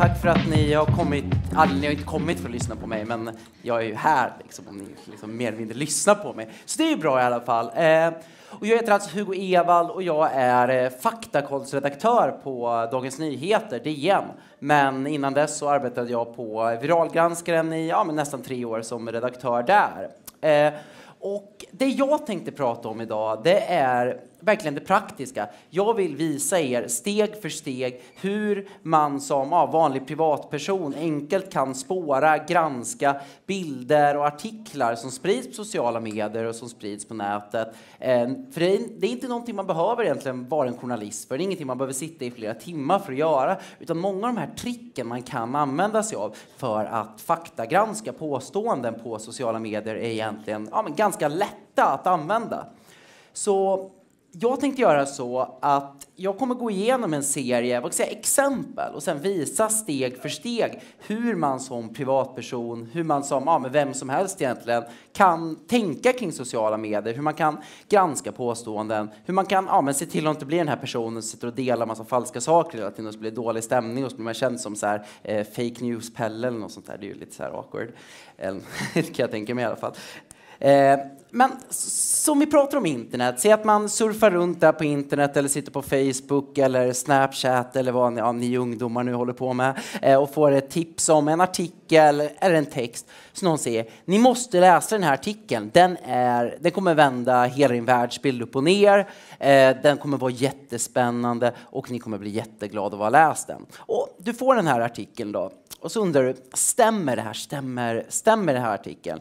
tack för att ni har kommit. Alltså, ni har inte kommit för att lyssna på mig, men jag är ju här liksom, om ni liksom, mer eller mindre lyssnar på mig. Så det är ju bra i alla fall. Eh, och jag heter alltså Hugo Evald och jag är eh, faktakollsredaktör på Dagens Nyheter, DN. Men innan dess så arbetade jag på Viralgranskaren i ja, nästan tre år som redaktör där. Eh, och det jag tänkte prata om idag, det är verkligen det praktiska. Jag vill visa er steg för steg hur man som ja, vanlig privatperson enkelt kan spåra, granska bilder och artiklar som sprids på sociala medier och som sprids på nätet. Eh, för det är, inte någonting man behöver egentligen vara en journalist för. Det är ingenting man behöver sitta i flera timmar för att göra, utan många av de här tricken man kan använda sig av för att faktagranska påståenden på sociala medier är egentligen ja, men ganska lätta att använda. Så jag tänkte göra så att jag kommer gå igenom en serie vad säga, exempel och sen visa steg för steg hur man som privatperson, hur man som ja, men vem som helst egentligen kan tänka kring sociala medier, hur man kan granska påståenden, hur man kan ja, men se till att inte bli den här personen som sitter och delar massa falska saker hela tiden och så blir det dålig stämning och så blir man känd som så här, eh, fake news-Pelle eller något sånt där. Det är ju lite så här awkward. Eh, kan jag tänka mig i alla fall. Eh, men som vi pratar om internet, säg att man surfar runt där på internet eller sitter på Facebook eller Snapchat eller vad ni, ja, ni ungdomar nu håller på med eh, och får ett tips om en artikel eller en text som någon säger ni måste läsa den här artikeln. Den, är, den kommer vända hela din världsbild upp och ner. Eh, den kommer vara jättespännande och ni kommer bli jätteglada av att ha läst den. Och du får den här artikeln då och så undrar du, stämmer det här? Stämmer, stämmer den här artikeln?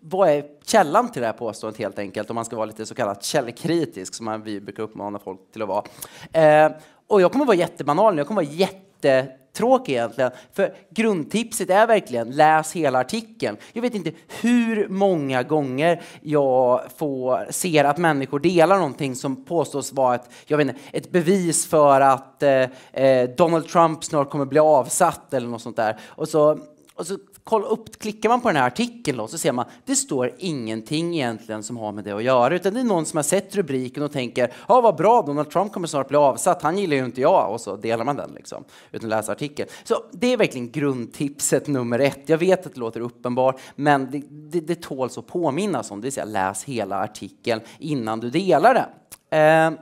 vad är källan till det här påståendet helt enkelt, om man ska vara lite så kallat källkritisk som vi brukar uppmana folk till att vara. Eh, och jag kommer vara jättebanal nu, jag kommer vara jättetråkig egentligen. För grundtipset är verkligen läs hela artikeln. Jag vet inte hur många gånger jag får, ser att människor delar någonting som påstås vara ett, jag vet inte, ett bevis för att eh, eh Donald Trump snart kommer bli avsatt eller något sånt där. Och så, och så kolla upp, klickar man på den här artikeln då, så ser man det står ingenting egentligen som har med det att göra utan det är någon som har sett rubriken och tänker ja vad bra Donald Trump kommer snart bli avsatt, han gillar ju inte jag och så delar man den liksom utan att läsa artikeln. Så det är verkligen grundtipset nummer ett. Jag vet att det låter uppenbart men det, det, det tåls att påminnas om, det vill säga läs hela artikeln innan du delar den. Eh,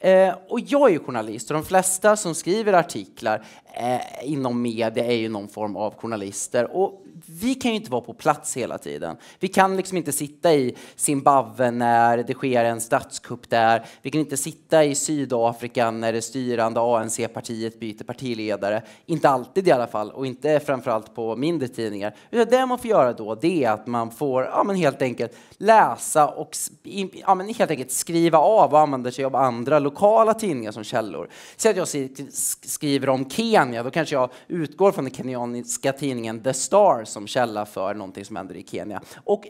Eh, och jag är ju journalist och de flesta som skriver artiklar eh, inom media är ju någon form av journalister. Och vi kan ju inte vara på plats hela tiden. Vi kan liksom inte sitta i Zimbabwe när det sker en statskupp där. Vi kan inte sitta i Sydafrika när det styrande ANC-partiet byter partiledare. Inte alltid i alla fall, och inte framförallt på mindre tidningar. Utan det man får göra då, det är att man får ja, men helt enkelt läsa och ja, men helt enkelt skriva av och använda sig av andra lokala tidningar som källor. Säg att jag skriver om Kenya Kenya, då kanske jag utgår från den kenyanska tidningen The Star som källa för någonting som händer i Kenya. Och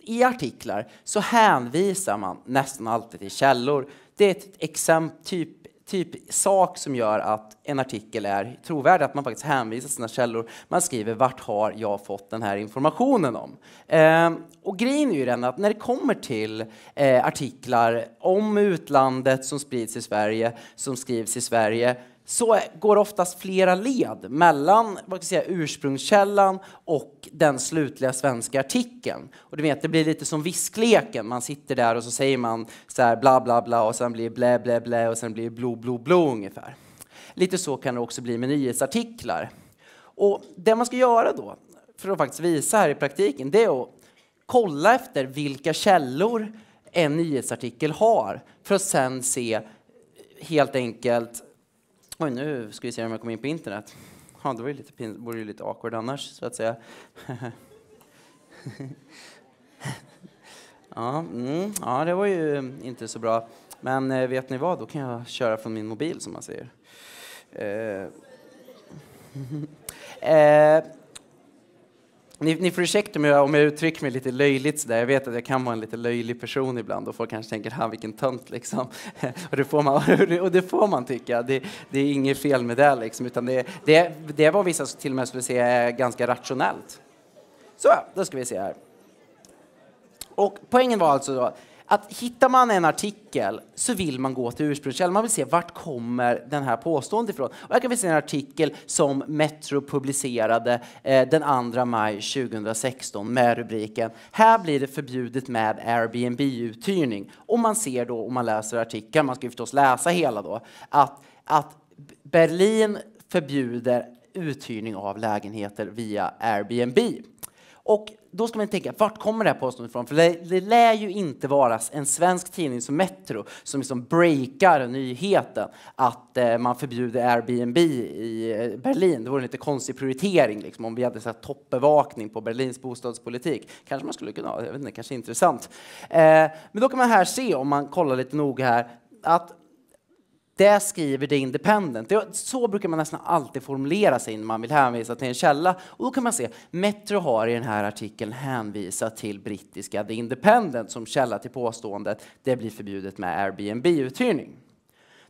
i artiklar så hänvisar man nästan alltid till källor. Det är ett exempel, typ typ sak som gör att en artikel är trovärdig, att man faktiskt hänvisar sina källor. Man skriver vart har jag fått den här informationen om? Eh, och grejen är ju den att när det kommer till eh, artiklar om utlandet som sprids i Sverige, som skrivs i Sverige, så går oftast flera led mellan vad ska säga, ursprungskällan och den slutliga svenska artikeln. Och du vet, det blir lite som viskleken. Man sitter där och så säger man så här bla bla bla och sen blir det blä blä blä och sen blir det blå blå blo ungefär. Lite så kan det också bli med nyhetsartiklar. Och det man ska göra då, för att faktiskt visa här i praktiken, det är att kolla efter vilka källor en nyhetsartikel har för att sen se helt enkelt Oj, nu ska vi se om jag kommer in på internet. Ja, det var ju lite vore ju lite awkward annars, så att säga. ja, mm, ja, det var ju inte så bra. Men eh, vet ni vad, då kan jag köra från min mobil som man säger. Eh. eh. Ni, ni får ursäkta mig om jag uttrycker mig lite löjligt sådär. Jag vet att jag kan vara en lite löjlig person ibland och folk kanske tänker ha vilken tönt liksom. och, det får man, och det får man tycka. Det, det är inget fel med det liksom. Utan det, det, det var vissa som till och med skulle säga är ganska rationellt. Så, då ska vi se här. Och poängen var alltså då, att hittar man en artikel så vill man gå till ursprungskällan. Man vill se vart kommer den här påståendet ifrån. Och här kan vi se en artikel som Metro publicerade eh, den 2 maj 2016 med rubriken Här blir det förbjudet med Airbnb-uthyrning. Och man ser då, om man läser artikeln, man ska ju förstås läsa hela då, att, att Berlin förbjuder uthyrning av lägenheter via Airbnb. Och då ska man tänka, vart kommer det här påståendet ifrån? För det, det lär ju inte vara en svensk tidning som Metro som liksom breakar nyheten att eh, man förbjuder Airbnb i eh, Berlin. Det vore en lite konstig prioritering liksom, om vi hade så toppbevakning på Berlins bostadspolitik. Kanske man skulle kunna ha, jag vet inte, kanske intressant. Eh, men då kan man här se, om man kollar lite noga här, att det skriver The Independent. så brukar man nästan alltid formulera sig när man vill hänvisa till en källa. Och då kan man se Metro har i den här artikeln hänvisat till brittiska The Independent som källa till påståendet det blir förbjudet med Airbnb-uthyrning.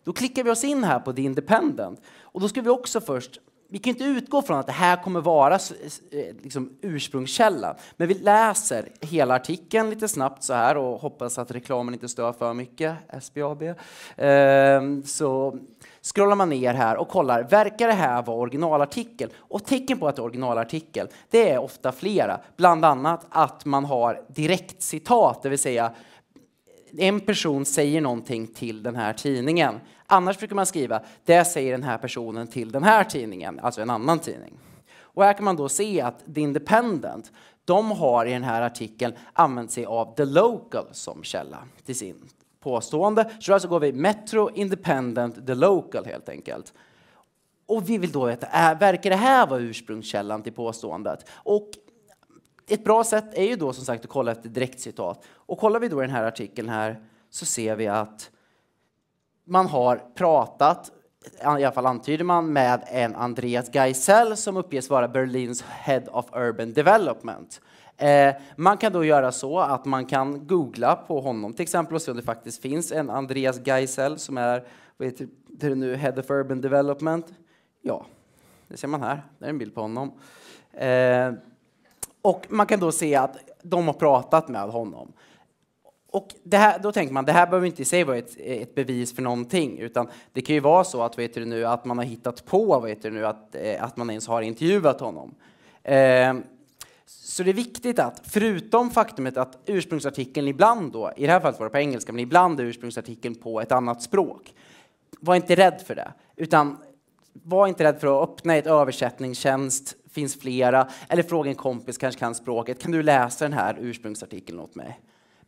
Då klickar vi oss in här på The Independent och då ska vi också först vi kan inte utgå från att det här kommer vara eh, liksom, ursprungskälla. Men vi läser hela artikeln lite snabbt så här och hoppas att reklamen inte stör för mycket, SBAB. Ehm, så scrollar man ner här och kollar, verkar det här vara originalartikel? Och tecken på att det är originalartikel, det är ofta flera. Bland annat att man har direktcitat, det vill säga en person säger någonting till den här tidningen. Annars brukar man skriva det säger den här personen till den här tidningen, alltså en annan tidning. Och här kan man då se att The Independent, de har i den här artikeln använt sig av The Local som källa till sin påstående. Så då alltså går vi Metro, Independent, The Local helt enkelt. Och vi vill då veta, verkar det här vara ursprungskällan till påståendet? Och ett bra sätt är ju då som sagt att kolla efter direktcitat. Och kollar vi då i den här artikeln här så ser vi att man har pratat, i alla fall antyder man, med en Andreas Geisel som uppges vara Berlins Head of Urban Development. Eh, man kan då göra så att man kan googla på honom till exempel och se om det faktiskt finns en Andreas Geisel som är vet du, nu, Head of Urban Development. Ja, det ser man här. Det är en bild på honom. Eh, och man kan då se att de har pratat med honom. Och här, då tänker man, det här behöver inte i sig vara ett, ett, bevis för någonting, utan det kan ju vara så att, vet du nu, att man har hittat på, vet du nu, att, eh, att man ens har intervjuat honom. Eh, så det är viktigt att, förutom faktumet att ursprungsartikeln ibland då, i det här fallet var det på engelska, men ibland är ursprungsartikeln på ett annat språk. Var inte rädd för det, utan var inte rädd för att öppna ett översättningstjänst, finns flera, eller fråga en kompis, kanske kan språket, kan du läsa den här ursprungsartikeln åt mig?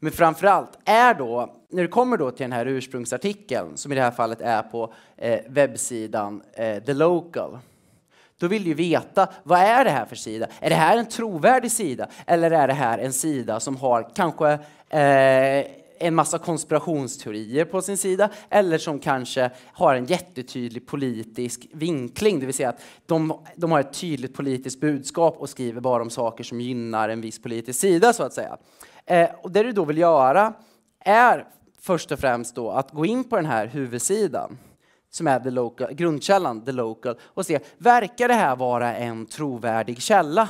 Men framförallt är då, när det kommer då till den här ursprungsartikeln, som i det här fallet är på eh, webbsidan eh, The Local, då vill du veta vad är det här för sida? Är det här en trovärdig sida eller är det här en sida som har kanske eh, en massa konspirationsteorier på sin sida eller som kanske har en jättetydlig politisk vinkling, det vill säga att de, de har ett tydligt politiskt budskap och skriver bara om saker som gynnar en viss politisk sida så att säga. Eh, och det du då vill göra är först och främst då att gå in på den här huvudsidan som är the local, grundkällan, the local, och se verkar det här vara en trovärdig källa?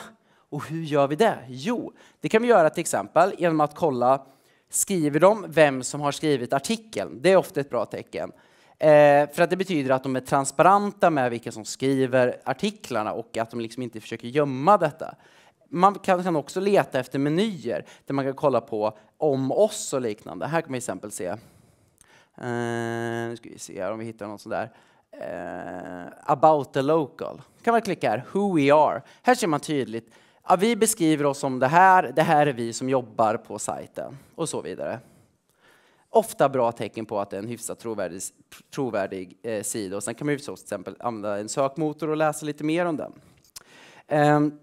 Och hur gör vi det? Jo, det kan vi göra till exempel genom att kolla skriver de vem som har skrivit artikeln. Det är ofta ett bra tecken. Eh, för att det betyder att de är transparenta med vilka som skriver artiklarna och att de liksom inte försöker gömma detta man kan, kan också leta efter menyer där man kan kolla på om oss och liknande. Här kan man till exempel se, eh, nu ska vi se om vi hittar något sånt där. Eh, about the local. kan man klicka här, who we are. Här ser man tydligt, ja, vi beskriver oss som det här, det här är vi som jobbar på sajten och så vidare. Ofta bra tecken på att det är en hyfsat trovärdig, trovärdig eh, sida och sen kan man ju till exempel använda en sökmotor och läsa lite mer om den. Ehm,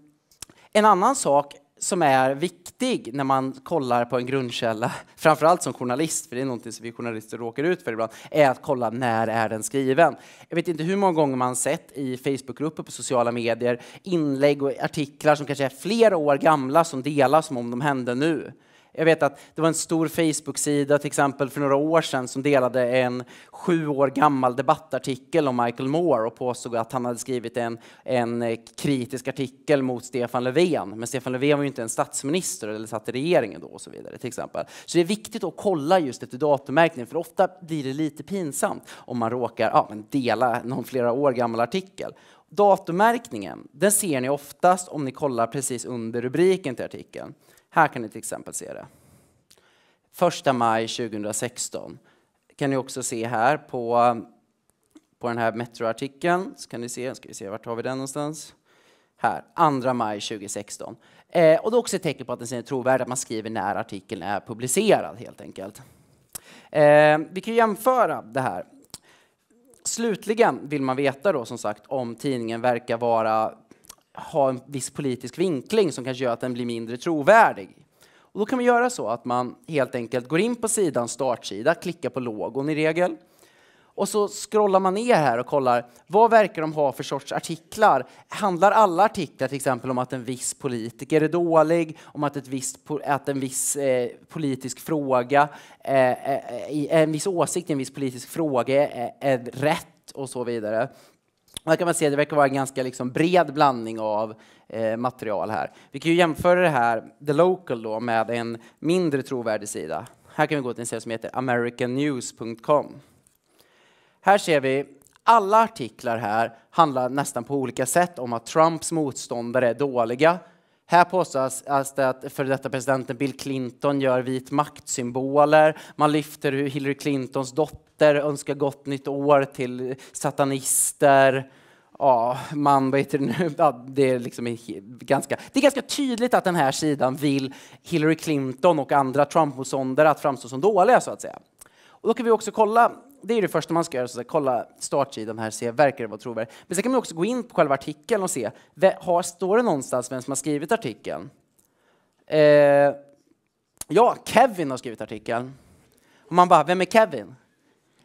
en annan sak som är viktig när man kollar på en grundkälla, framförallt som journalist, för det är något som vi journalister råkar ut för ibland, är att kolla när är den skriven. Jag vet inte hur många gånger man sett i Facebookgrupper på sociala medier inlägg och artiklar som kanske är flera år gamla som delas som om de hände nu. Jag vet att det var en stor Facebook-sida till exempel för några år sedan som delade en sju år gammal debattartikel om Michael Moore och påstod att han hade skrivit en, en eh, kritisk artikel mot Stefan Löfven. Men Stefan Löfven var ju inte en statsminister eller satt i regeringen då och så vidare till exempel. Så det är viktigt att kolla just efter datummärkning för ofta blir det lite pinsamt om man råkar ja, men dela någon flera år gammal artikel. Datummärkningen, den ser ni oftast om ni kollar precis under rubriken till artikeln. Här kan ni till exempel se det. 1 maj 2016 kan ni också se här på, på den här Metro-artikeln. Så kan ni se, ska vi se, vart har vi den någonstans? Här, 2 maj 2016. Eh, och det är också ett tecken på att den är trovärdig, att man skriver när artikeln är publicerad helt enkelt. Eh, vi kan jämföra det här. Slutligen vill man veta då som sagt om tidningen verkar vara ha en viss politisk vinkling som kanske gör att den blir mindre trovärdig. Och då kan man göra så att man helt enkelt går in på sidans startsida, klickar på logon i regel och så scrollar man ner här och kollar vad verkar de ha för sorts artiklar. Handlar alla artiklar till exempel om att en viss politiker är dålig, om att, ett visst, att en viss eh, politisk fråga, eh, eh en viss åsikt i en viss politisk fråga är, är rätt och så vidare. Här kan man se, det verkar vara en ganska liksom bred blandning av eh, material här. Vi kan ju jämföra det här, The Local, då, med en mindre trovärdig sida. Här kan vi gå till en sida som heter americannews.com. Här ser vi alla artiklar här handlar nästan på olika sätt om att Trumps motståndare är dåliga. Här påstås att före detta presidenten Bill Clinton gör vit makt-symboler. Man lyfter hur Hillary Clintons dotter präster, önskar gott nytt år till satanister. Ja, man, vad det nu? Ja, det, är liksom ganska, det är ganska tydligt att den här sidan vill Hillary Clinton och andra Trump-motståndare att framstå som dåliga, så att säga. Och då kan vi också kolla, det är det första man ska göra, så att kolla startsidan här, se verkar det vara trovärdigt. Men sen kan man också gå in på själva artikeln och se, har, står det någonstans vem som har skrivit artikeln? Eh, ja, Kevin har skrivit artikeln. Och man bara, vem är Kevin?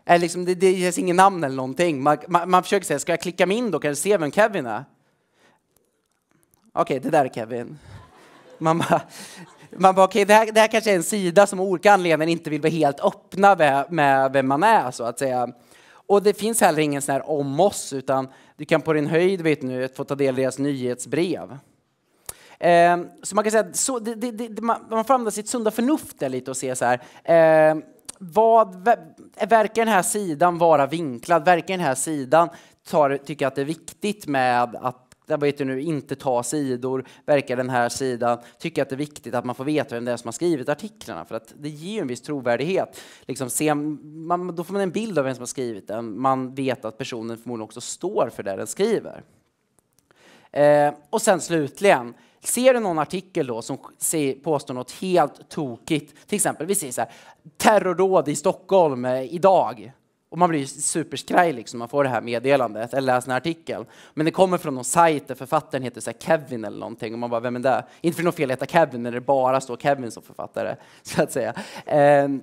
Eller liksom, det, det ges ingen namn eller någonting. Man, man, man, försöker säga, ska jag klicka mig in då? Kan jag se vem Kevin är? Okej, okay, det där är Kevin. Man bara, man bara okej, okay, det, här, det här kanske är en sida som av olika anledningar inte vill vara helt öppna med, med vem man är, så att säga. Och det finns heller ingen sån här om oss, utan du kan på din höjd vet nu, få ta del av deras nyhetsbrev. Eh, så man kan säga, så, man, får använda sitt sunda förnuft lite och se så här. Eh, vad verkar den här sidan vara vinklad? Verkar den här sidan tar, tycka att det är viktigt med att där vet nu, inte ta sidor, verkar den här sidan tycka att det är viktigt att man får veta vem det är som har skrivit artiklarna för att det ger ju en viss trovärdighet. Liksom, se, man, då får man en bild av vem som har skrivit den. Man vet att personen förmodligen också står för det den skriver. Eh, och sen slutligen, Ser du någon artikel då som påstår något helt tokigt, till exempel vi säger så här, terrordåd i Stockholm eh, idag. Och man blir superskraj liksom, man får det här meddelandet eller läser en artikel. Men det kommer från någon sajt där författaren heter så Kevin eller någonting och man bara, vem är det? Inte för något fel att heta Kevin när det bara står Kevin som författare, så att säga. Um,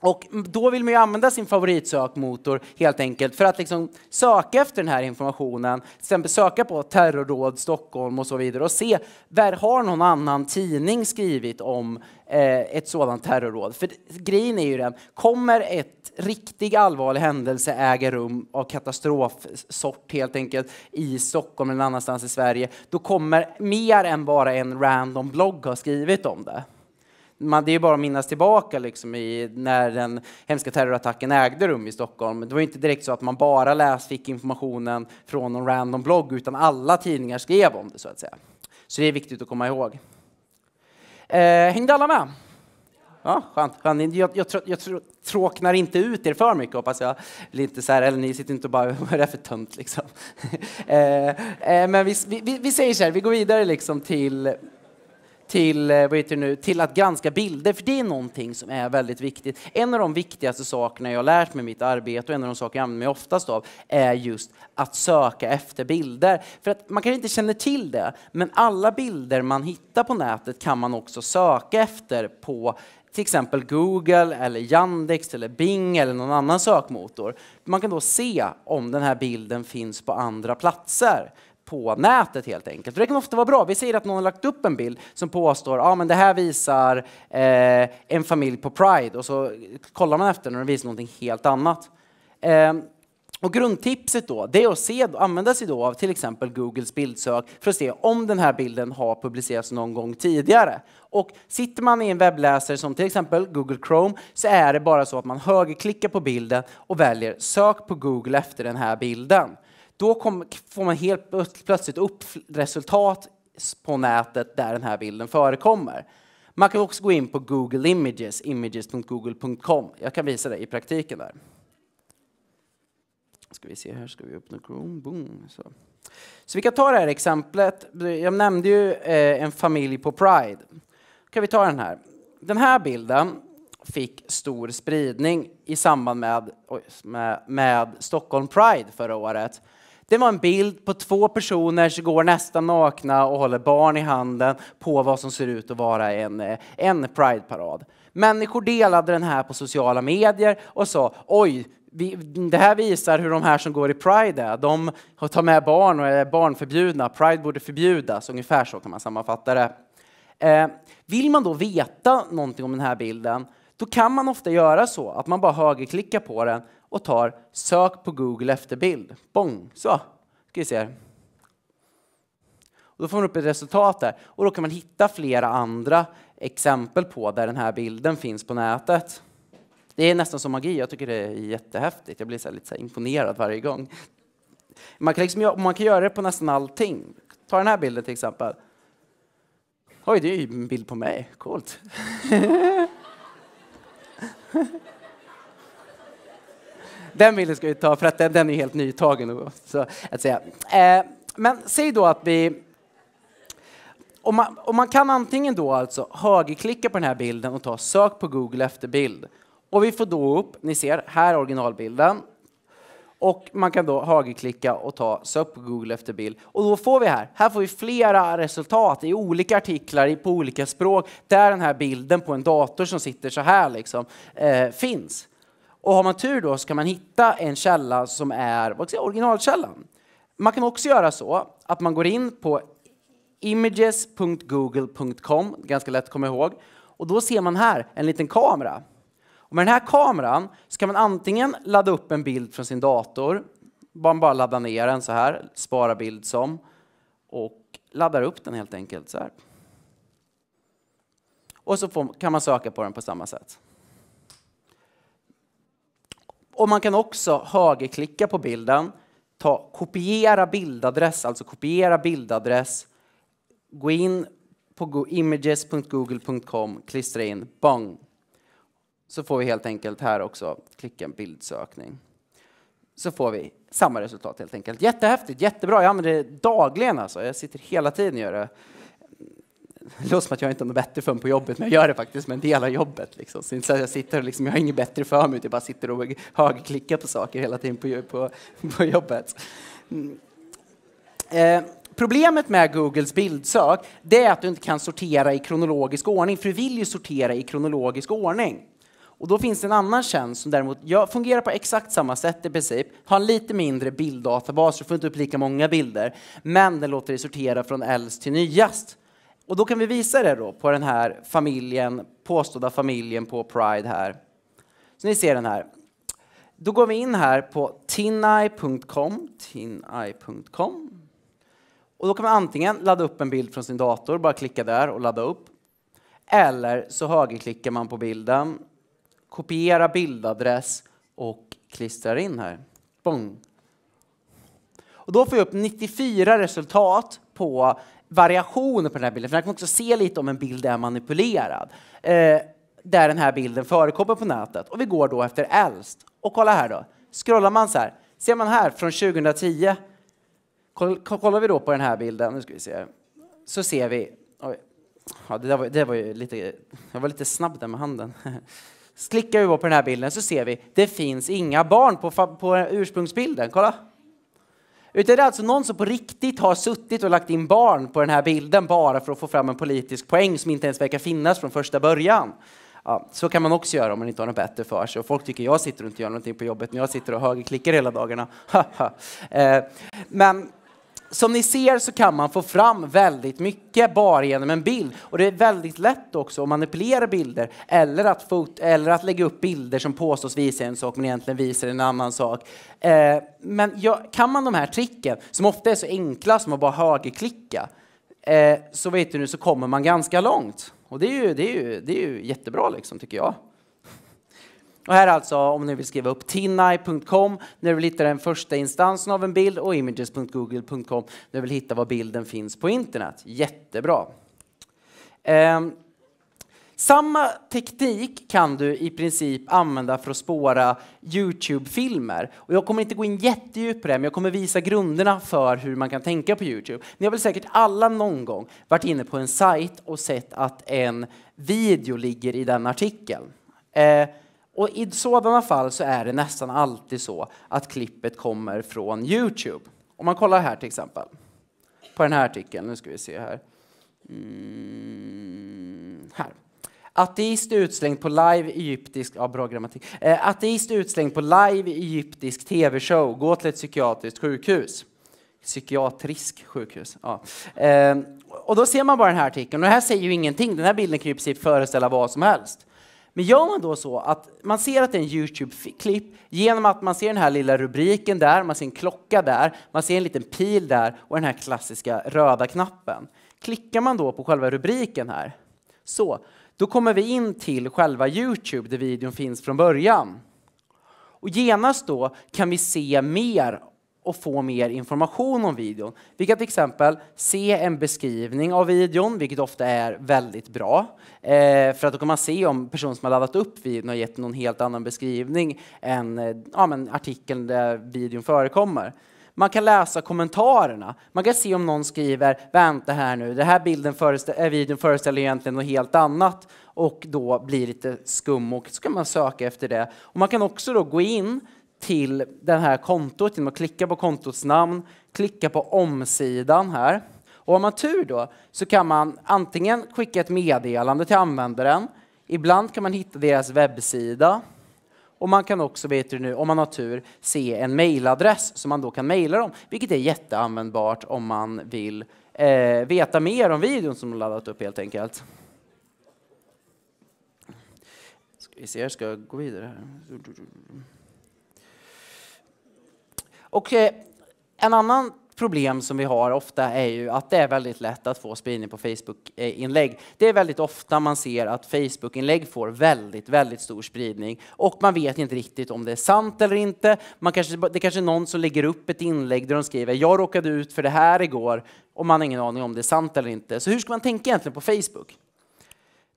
och då vill man ju använda sin favoritsökmotor helt enkelt för att liksom söka efter den här informationen. Till exempel söka på terrorråd Stockholm och så vidare och se där har någon annan tidning skrivit om eh, ett sådant terrorråd. För grejen är ju den, kommer ett riktigt allvarlig händelse äga rum av katastrofsort helt enkelt i Stockholm eller någon annanstans i Sverige, då kommer mer än bara en random blogg ha skrivit om det man, det är bara att minnas tillbaka liksom i, när den hemska terrorattacken ägde rum i Stockholm. Det var inte direkt så att man bara läs, fick informationen från någon random blogg, utan alla tidningar skrev om det så att säga. Så det är viktigt att komma ihåg. Eh, hängde alla med? Ja, skönt. Jag, jag, jag, jag tråknar inte ut er för mycket hoppas jag. Lite så här, eller ni sitter inte och bara, vad är det för tönt liksom? eh, eh, men vi, vi, vi, säger så här, vi går vidare liksom till till, eh, vad heter nu, till att granska bilder, för det är någonting som är väldigt viktigt. En av de viktigaste sakerna jag har lärt mig i mitt arbete och en av de saker jag använder mig oftast av är just att söka efter bilder. För att man kanske inte känner till det, men alla bilder man hittar på nätet kan man också söka efter på till exempel Google eller Yandex eller Bing eller någon annan sökmotor. Man kan då se om den här bilden finns på andra platser på nätet helt enkelt. det kan ofta vara bra. Vi säger att någon har lagt upp en bild som påstår att ah, det här visar eh, en familj på Pride och så kollar man efter när den visar någonting helt annat. Eh, och grundtipset då, det är att se, använda sig då av till exempel Googles bildsök för att se om den här bilden har publicerats någon gång tidigare. Och sitter man i en webbläsare som till exempel Google Chrome så är det bara så att man högerklickar på bilden och väljer sök på Google efter den här bilden. Då kom, får man helt plötsligt upp resultat på nätet där den här bilden förekommer. Man kan också gå in på Google Images, images.google.com. Jag kan visa dig i praktiken där. Ska vi se, här ska vi öppna Chrome. Boom. Så. så vi kan ta det här exemplet. Jag nämnde ju eh, en familj på Pride. kan vi ta den här. Den här bilden fick stor spridning i samband med, med, med Stockholm Pride förra året. Det var en bild på två personer som går nästan nakna och håller barn i handen på vad som ser ut att vara en, eh, en Pride-parad. Människor delade den här på sociala medier och sa oj, vi, det här visar hur de här som går i Pride är. De tar med barn och är barnförbjudna. Pride borde förbjudas. Ungefär så kan man sammanfatta det. Eh, vill man då veta någonting om den här bilden då kan man ofta göra så att man bara högerklickar på den och tar sök på Google efter bild. Bong! Så, ska vi se. Och då får man upp ett resultat där och då kan man hitta flera andra exempel på där den här bilden finns på nätet. Det är nästan som magi. Jag tycker det är jättehäftigt. Jag blir så lite så imponerad varje gång. Man kan, liksom, man kan göra det på nästan allting. Ta den här bilden till exempel. Oj, det är ju en bild på mig. Coolt. den bilden ska vi ta för att den, den är helt nytagen. Så att säga. Eh, men säg då att vi och man, och man, kan antingen då alltså högerklicka på den här bilden och ta sök på Google efter bild. Och vi får då upp, ni ser, här originalbilden. Och man kan då högerklicka och ta sök på Google efter bild. Och då får vi här, här får vi flera resultat i olika artiklar på olika språk där den här bilden på en dator som sitter så här liksom eh, finns. Och har man tur då så kan man hitta en källa som är vad säga, originalkällan. Man kan också göra så att man går in på images.google.com, ganska lätt att komma ihåg, och då ser man här en liten kamera. Och med den här kameran så kan man antingen ladda upp en bild från sin dator, man bara laddar ner den så här, spara bild som, och laddar upp den helt enkelt så här. Och så får, kan man söka på den på samma sätt. Och man kan också högerklicka på bilden, ta, kopiera bildadress, alltså kopiera bildadress, gå in på images.google.com, klistra in, bong. Så får vi helt enkelt här också klicka en bildsökning. Så får vi samma resultat helt enkelt. Jättehäftigt, jättebra. Jag använder det dagligen alltså. Jag sitter hela tiden och gör det det låter som att jag inte har något bättre för mig på jobbet, men jag gör det faktiskt som en del av jobbet. Liksom. Så jag sitter och liksom, jag har inget bättre för mig, utan jag bara sitter och högerklickar på saker hela tiden på, på, på jobbet. Mm. Eh, problemet med Googles bildsök, det är att du inte kan sortera i kronologisk ordning, för du vill ju sortera i kronologisk ordning. Och då finns det en annan tjänst som däremot jag fungerar på exakt samma sätt i princip, har en lite mindre bilddatabas, du får inte upp lika många bilder, men den låter dig sortera från äldst till nyast. Och då kan vi visa det då på den här familjen, påstådda familjen på Pride här. Så ni ser den här. Då går vi in här på tinai.com, tinai.com. Och då kan man antingen ladda upp en bild från sin dator, bara klicka där och ladda upp. Eller så högerklickar man på bilden, kopiera bildadress och klistrar in här. Bong. Och då får jag upp 94 resultat på variationer på den här bilden. För man kan också se lite om en bild är manipulerad. Eh, där den här bilden förekommer på nätet. Och vi går då efter äldst. Och kolla här då. Scrollar man så här, ser man här från 2010. Koll, kollar vi då på den här bilden, nu ska vi se. Så ser vi, oj, ja, det, var, det var ju lite, jag var lite snabb där med handen. Klickar vi på den här bilden så ser vi, det finns inga barn på, på ursprungsbilden. Kolla! Utan det är alltså någon som på riktigt har suttit och lagt in barn på den här bilden bara för att få fram en politisk poäng som inte ens verkar finnas från första början. Ja, så kan man också göra om man inte har något bättre för sig. Och folk tycker jag sitter och inte gör någonting på jobbet när jag sitter och högerklickar hela dagarna. Eh, men som ni ser så kan man få fram väldigt mycket bara genom en bild. Och det är väldigt lätt också att manipulera bilder eller att, fot eller att lägga upp bilder som påstås visa en sak men egentligen visar en annan sak. Eh, men ja, kan man de här tricken, som ofta är så enkla som att bara högerklicka, eh, så vet du nu så kommer man ganska långt. Och det är ju, det är ju, det är ju jättebra liksom, tycker jag. Och här alltså, om ni vill skriva upp, tinai.com när du vill hitta den första instansen av en bild och images.google.com när du vill hitta var bilden finns på internet. Jättebra! Um, samma teknik kan du i princip använda för att spåra Youtube-filmer. Och jag kommer inte gå in jättedjupt på det, men jag kommer visa grunderna för hur man kan tänka på Youtube. Ni har väl säkert alla någon gång varit inne på en sajt och sett att en video ligger i den artikeln. Eh, och i sådana fall så är det nästan alltid så att klippet kommer från Youtube. Om man kollar här till exempel, på den här artikeln, nu ska vi se här. Mm, här. Ateist utslängd på live egyptisk... Ja, bra grammatik. Eh, ateist utslängd på live egyptisk tv-show. Gå till ett psykiatriskt sjukhus. Psykiatrisk sjukhus. Ja. Eh, och då ser man bara den här artikeln. Och det här säger ju ingenting. Den här bilden kan ju i princip föreställa vad som helst. Men gör man då så att man ser att det är en Youtube-klipp genom att man ser den här lilla rubriken där, man ser en klocka där, man ser en liten pil där och den här klassiska röda knappen. Klickar man då på själva rubriken här, så, då kommer vi in till själva Youtube där videon finns från början. Och genast då kan vi se mer och få mer information om videon. Vi kan till exempel se en beskrivning av videon, vilket ofta är väldigt bra. Eh, för att då kan man se om personen som har laddat upp videon har gett någon helt annan beskrivning än eh, ja, men artikeln där videon förekommer. Man kan läsa kommentarerna. Man kan se om någon skriver ”Vänta här nu, den här bilden förestä eh, videon föreställer egentligen något helt annat” och då blir lite skum och så kan man söka efter det. Och man kan också då gå in till det här kontot genom att klicka på kontots namn, klicka på omsidan här. Och har man tur då så kan man antingen skicka ett meddelande till användaren, ibland kan man hitta deras webbsida och man kan också, vet du nu, om man har tur, se en mailadress som man då kan mejla dem, vilket är jätteanvändbart om man vill eh, veta mer om videon som de laddat upp helt enkelt. Ska vi se, jag ska gå vidare här. Och eh, en annan problem som vi har ofta är ju att det är väldigt lätt att få spridning på Facebook-inlägg. Det är väldigt ofta man ser att Facebook-inlägg får väldigt, väldigt stor spridning och man vet inte riktigt om det är sant eller inte. Man kanske, det kanske är någon som lägger upp ett inlägg där de skriver “Jag råkade ut för det här igår” och man har ingen aning om det är sant eller inte. Så hur ska man tänka egentligen på Facebook?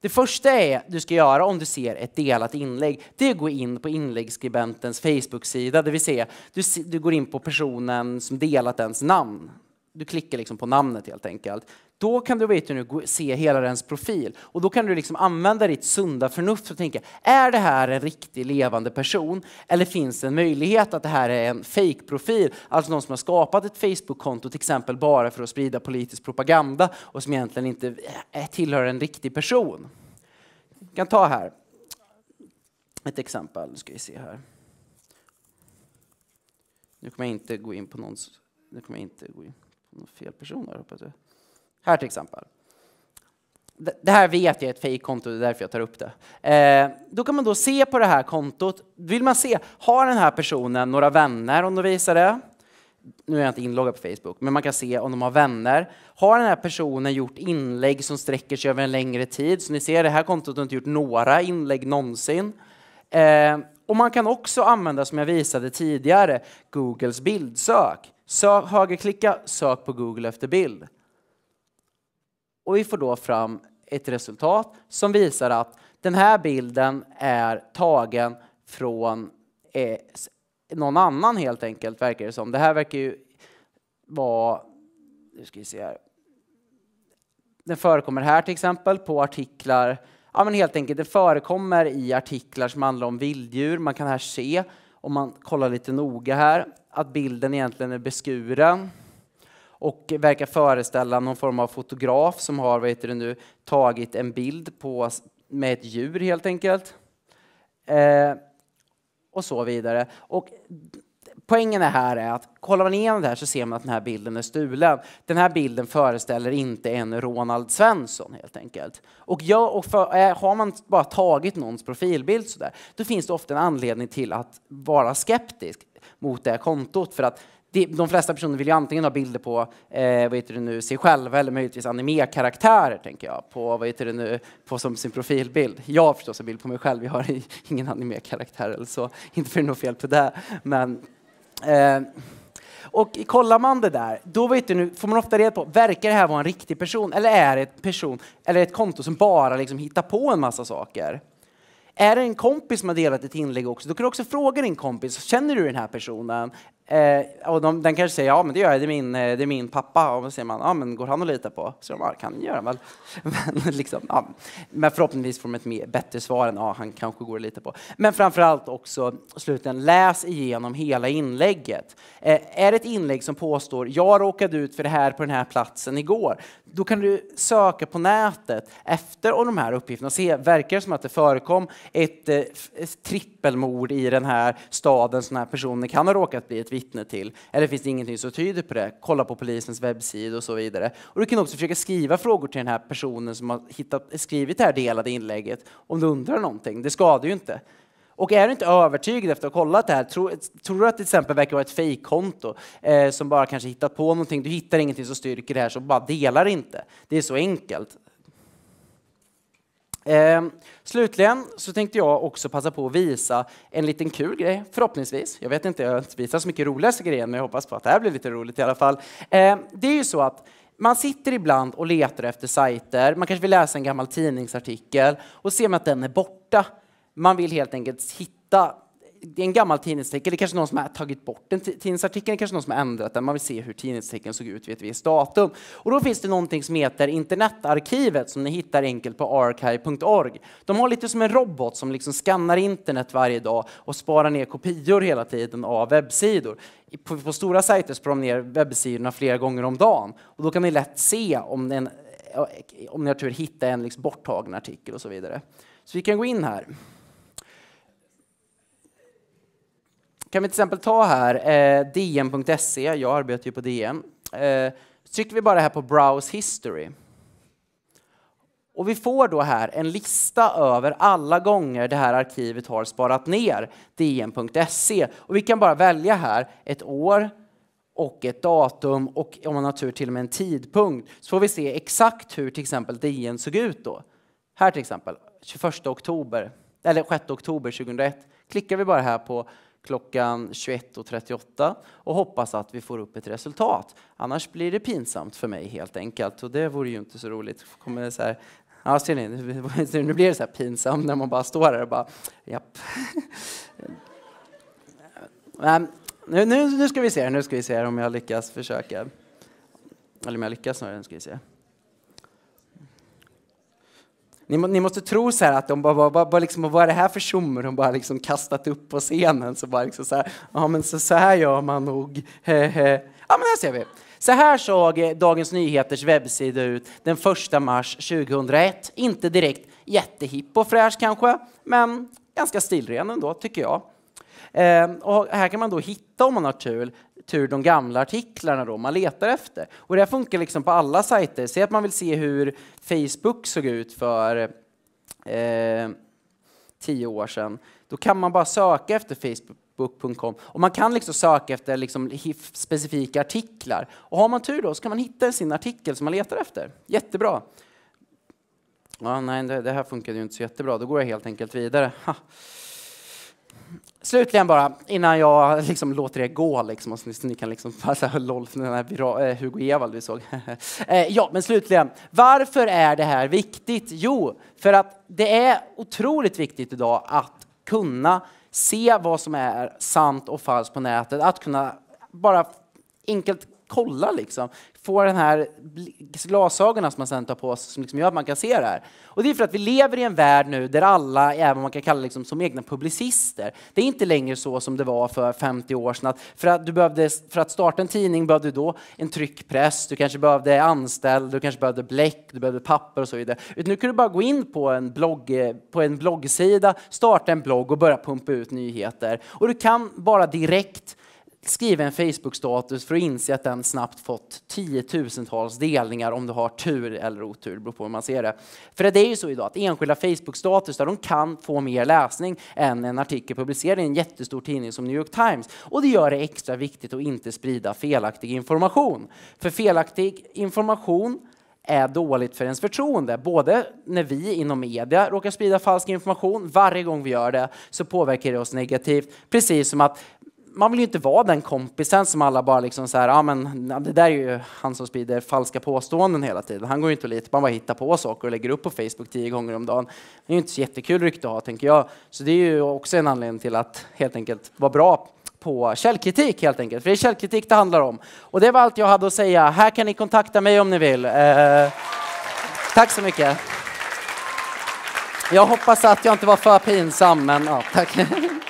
Det första är, du ska göra om du ser ett delat inlägg, det är att gå in på inläggsskribentens Facebook-sida, det vill säga du, du går in på personen som delat ens namn du klickar liksom på namnet helt enkelt. Då kan du veta nu se hela dens profil och då kan du liksom använda ditt sunda förnuft och tänka, är det här en riktig levande person? Eller finns det en möjlighet att det här är en fake-profil? Alltså någon som har skapat ett Facebook-konto till exempel bara för att sprida politisk propaganda och som egentligen inte eh, tillhör en riktig person. Vi kan ta här ett exempel, nu ska vi se här. Nu kommer jag inte gå in på någons... Nu kommer jag inte gå in fel personer. Här till exempel. Det här vet jag är ett fejkkonto, det är därför jag tar upp det. Eh, då kan man då se på det här kontot. Vill man se, har den här personen några vänner om de visar det? Nu är jag inte inloggad på Facebook, men man kan se om de har vänner. Har den här personen gjort inlägg som sträcker sig över en längre tid? Så ni ser, det här kontot har inte gjort några inlägg någonsin. Eh, och man kan också använda, som jag visade tidigare, Googles bildsök. Sök, högerklicka, sök på Google efter bild. Och vi får då fram ett resultat som visar att den här bilden är tagen från eh, någon annan helt enkelt, verkar det som. Det här verkar ju vara... Nu ska vi se här. Den förekommer här till exempel på artiklar. Ja, men helt enkelt, det förekommer i artiklar som handlar om vilddjur. Man kan här se om man kollar lite noga här, att bilden egentligen är beskuren och verkar föreställa någon form av fotograf som har vad heter det nu, tagit en bild på, med ett djur helt enkelt. Eh, och så vidare. Och poängen här är att kollar man igenom det här så ser man att den här bilden är stulen. Den här bilden föreställer inte en Ronald Svensson helt enkelt. Och, jag, och för, eh, har man bara tagit någons profilbild sådär, då finns det ofta en anledning till att vara skeptisk mot det kontot för att de flesta personer vill ju antingen ha bilder på eh, vad heter det nu, sig själva eller möjligtvis animekaraktärer tänker jag, på, vad heter det nu, på som sin profilbild. Jag har förstås en bild på mig själv, jag har ingen animekaraktär eller så, inte för det är något fel på det. Men Eh, och kollar man det där, då vet du, nu får man ofta reda på, verkar det här vara en riktig person eller är det ett, person, eller ett konto som bara liksom hittar på en massa saker? Är det en kompis som har delat ett inlägg också, då kan du också fråga din kompis, känner du den här personen? Eh, och de, den kanske säger ja, men det gör jag, det är min, eh, det är min pappa. Och då säger man, ja, men går han att lita på? Så de, ja, kan göra väl. men, liksom, ja. men förhoppningsvis får de ett mer, bättre svar än, ja, han kanske går att lita på. Men framförallt också, slutligen, läs igenom hela inlägget. Eh, är det ett inlägg som påstår, jag råkade ut för det här på den här platsen igår, då kan du söka på nätet efter de här uppgifterna och se, verkar det som att det förekom ett, eh, ett trippelmord i den här staden, som den här personen kan ha råkat bli ett vittne till. Eller finns det ingenting som tyder på det? Kolla på polisens webbsida och så vidare. Och du kan också försöka skriva frågor till den här personen som har hittat, skrivit det här delade inlägget om du undrar någonting. Det skadar ju inte. Och är du inte övertygad efter att ha kollat det här, tror, tror du att det till exempel verkar vara ett fejkkonto eh, som bara kanske hittat på någonting, du hittar ingenting som styrker det här, så bara delar inte. Det är så enkelt. Eh, slutligen så tänkte jag också passa på att visa en liten kul grej, förhoppningsvis. Jag vet inte, jag har inte visat så mycket roligaste grejer, men jag hoppas på att det här blir lite roligt i alla fall. Eh, det är ju så att man sitter ibland och letar efter sajter, man kanske vill läsa en gammal tidningsartikel och ser man att den är borta. Man vill helt enkelt hitta det är en gammal tidningsartikel, det är kanske någon som har tagit bort den tidningsartikeln, det kanske någon som har ändrat den, man vill se hur tidningsartikeln såg ut vid ett visst datum. Och då finns det någonting som heter Internetarkivet som ni hittar enkelt på archive.org. De har lite som en robot som liksom skannar internet varje dag och sparar ner kopior hela tiden av webbsidor. På, på stora sajter sparar de ner webbsidorna flera gånger om dagen och då kan ni lätt se om, en, om ni har tur hitta en liksom borttagen artikel och så vidare. Så vi kan gå in här. kan vi till exempel ta här eh, dn.se, jag arbetar ju på DN. Eh, trycker vi bara här på Browse History. Och vi får då här en lista över alla gånger det här arkivet har sparat ner dn.se. Och vi kan bara välja här ett år och ett datum och om man har tur till och med en tidpunkt. Så får vi se exakt hur till exempel DN såg ut då. Här till exempel, 21 oktober, eller 6 oktober 2001. Klickar vi bara här på klockan 21.38 och hoppas att vi får upp ett resultat. Annars blir det pinsamt för mig helt enkelt och det vore ju inte så roligt. Kommer det så här, ja, ser ni, nu blir det så här pinsamt när man bara står här och bara japp. Men, nu, nu, nu ska vi se nu ska vi se om jag lyckas försöka. Eller om jag lyckas snarare, nu ska vi se. Ni, ni måste tro så här att de bara, bara, bara, bara liksom, vad är det här för tjommor de bara liksom kastat upp på scenen? Så bara liksom så här, ja men så, så här gör man nog, he, he. Ja men här ser vi. Så här såg eh, Dagens Nyheters webbsida ut den 1 mars 2001. Inte direkt jättehipp och fräsch kanske, men ganska stilren ändå tycker jag. Ehm, och här kan man då hitta, om man har tur, tur de gamla artiklarna då man letar efter. Och det här funkar liksom på alla sajter. Säg att man vill se hur Facebook såg ut för eh, tio år sedan. Då kan man bara söka efter facebook.com. Och man kan liksom söka efter liksom specifika artiklar. Och har man tur då så kan man hitta sin artikel som man letar efter. Jättebra. Ja, nej, det här funkade ju inte så jättebra. Då går jag helt enkelt vidare. Ha. Slutligen bara, innan jag liksom låter er gå, liksom, så ni kan liksom passa LOL för den här eh, Hugo Ewald vi såg. Eh, ja, men slutligen, varför är det här viktigt? Jo, för att det är otroligt viktigt idag att kunna se vad som är sant och falskt på nätet, att kunna bara enkelt kolla liksom. Få den här glasögonen som man sen tar på sig som liksom gör att man kan se det här. Och det är för att vi lever i en värld nu där alla är vad man kan kalla liksom som egna publicister. Det är inte längre så som det var för 50 år sedan att för att, du behövde, för att starta en tidning behövde du då en tryckpress, du kanske behövde anställd, du kanske behövde bläck, du behövde papper och så vidare. Utan nu kan du bara gå in på en, blogg, eh, på en bloggsida, starta en blogg och börja pumpa ut nyheter. Och du kan bara direkt skriva en Facebook-status för att inse att den snabbt fått tiotusentals delningar om du har tur eller otur, det beror på hur man ser det. För det är ju så idag att enskilda Facebook-statusar de kan få mer läsning än en artikel publicerad i en jättestor tidning som New York Times. Och det gör det extra viktigt att inte sprida felaktig information. För felaktig information är dåligt för ens förtroende. Både när vi inom media råkar sprida falsk information, varje gång vi gör det så påverkar det oss negativt. Precis som att man vill ju inte vara den kompisen som alla bara liksom så här, ja men det där är ju han som sprider falska påståenden hela tiden. Han går ju inte och litar på, han bara hittar på saker och lägger upp på Facebook tio gånger om dagen. Det är ju inte så jättekul rykte att ha tänker jag. Så det är ju också en anledning till att helt enkelt vara bra på källkritik helt enkelt. För det är källkritik det handlar om. Och det var allt jag hade att säga. Här kan ni kontakta mig om ni vill. Eh, tack så mycket. Jag hoppas att jag inte var för pinsam, men ja, tack.